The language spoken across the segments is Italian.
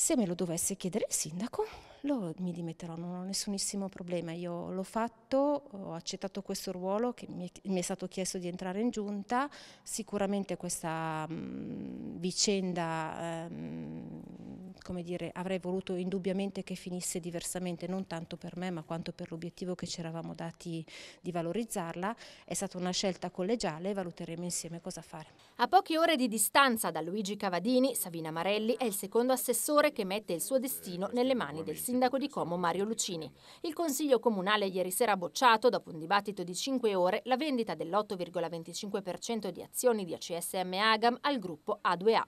Se me lo dovesse chiedere il sindaco, lo, mi dimetterò, non ho nessunissimo problema. Io l'ho fatto, ho accettato questo ruolo che mi è, mi è, stato chiesto di entrare in giunta. Sicuramente questa mh, mm, vicenda mh, ehm, come dire, avrei voluto indubbiamente che finisse diversamente, non tanto per me ma quanto per l'obiettivo che ci eravamo dati di valorizzarla. È stata una scelta collegiale e valuteremo insieme cosa fare. A poche ore di distanza da Luigi Cavadini, Savina Marelli è il secondo assessore che mette il suo destino eh, nelle mani del sindaco di Como Mario Lucini. Il Consiglio Comunale ieri sera ha bocciato, dopo un dibattito di 5 ore, la vendita dell'8,25% di azioni di ACSM Agam al gruppo A2A.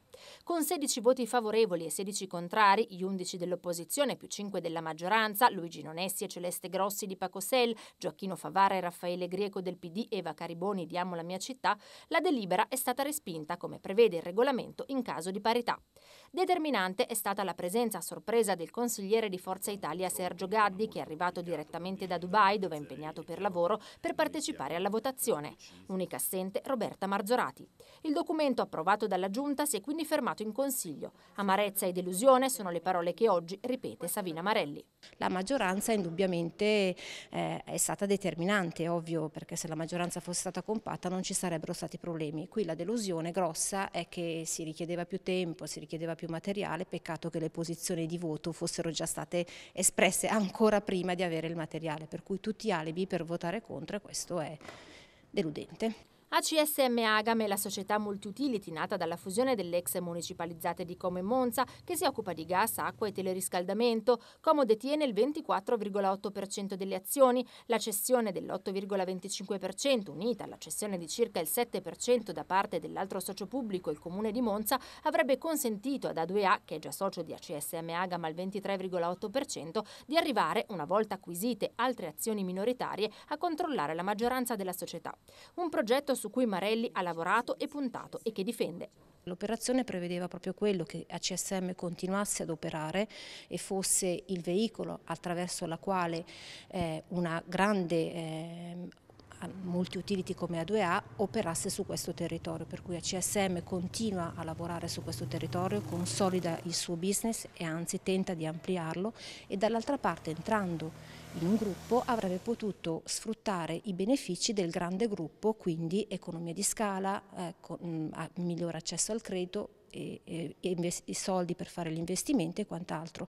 Con 16 voti favorevoli e 16 contrari, contrari, gli 11 dell'opposizione più 5 della maggioranza, Luigi Nonessi e Celeste Grossi di Pacosel, Gioacchino Favara e Raffaele Greco del PD, Eva Cariboni di Amo la mia città, la delibera è stata respinta come prevede il regolamento in caso di parità. Determinante è stata la presenza a sorpresa del consigliere di Forza Italia Sergio Gaddi, che è arrivato direttamente da Dubai, dove è impegnato per lavoro, per partecipare alla votazione. Unica assente Roberta Marzorati. Il documento approvato dalla Giunta si è quindi fermato in Consiglio. Amarezza e delusione sono le parole che oggi ripete Savina Marelli. La maggioranza indubbiamente eh, è stata determinante, ovvio, perché se la maggioranza fosse stata compatta non ci sarebbero stati problemi. Qui la delusione grossa è che si richiedeva più tempo, si richiedeva più più materiale, peccato che le posizioni di voto fossero già state espresse ancora prima di avere il materiale, per cui tutti alibi per votare contro e questo è deludente. ACSM Agame è la società multiutility nata dalla fusione delle ex municipalizzate di Como e Monza che si occupa di gas, acqua e teleriscaldamento. Como detiene il 24,8% delle azioni, la cessione dell'8,25% unita alla cessione di circa il 7% da parte dell'altro socio pubblico, il comune di Monza, avrebbe consentito ad A2A, che è già socio di ACSM Agame al 23,8%, di arrivare, una volta acquisite altre azioni minoritarie, a controllare la maggioranza della società. Un progetto su cui Marelli ha lavorato e puntato e che difende. L'operazione prevedeva proprio quello che ACSM continuasse ad operare e fosse il veicolo attraverso la quale eh, una grande eh, multi-utility come A2A operasse su questo territorio, per cui ACSM continua a lavorare su questo territorio, consolida il suo business e anzi tenta di ampliarlo e dall'altra parte entrando in un gruppo avrebbe potuto sfruttare i benefici del grande gruppo, quindi economia di scala, eh, mm, migliore accesso al credito, e, e, e soldi per fare gli investimenti e quant'altro.